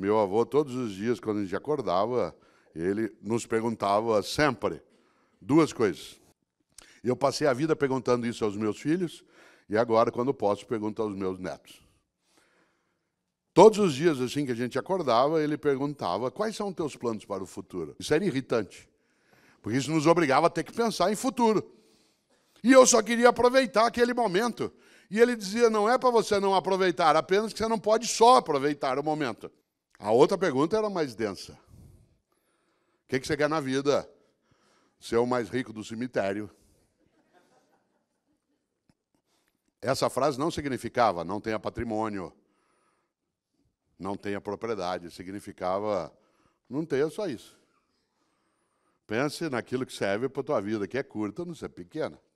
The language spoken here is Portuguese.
Meu avô, todos os dias, quando a gente acordava, ele nos perguntava sempre duas coisas. Eu passei a vida perguntando isso aos meus filhos, e agora, quando posso, pergunto aos meus netos. Todos os dias, assim que a gente acordava, ele perguntava: quais são teus planos para o futuro? Isso era irritante, porque isso nos obrigava a ter que pensar em futuro. E eu só queria aproveitar aquele momento. E ele dizia: não é para você não aproveitar, apenas que você não pode só aproveitar o momento. A outra pergunta era mais densa. O que, que você quer na vida? Ser o mais rico do cemitério. Essa frase não significava não tenha patrimônio, não tenha propriedade, significava não tenha só isso. Pense naquilo que serve para a tua vida, que é curta, não ser pequena.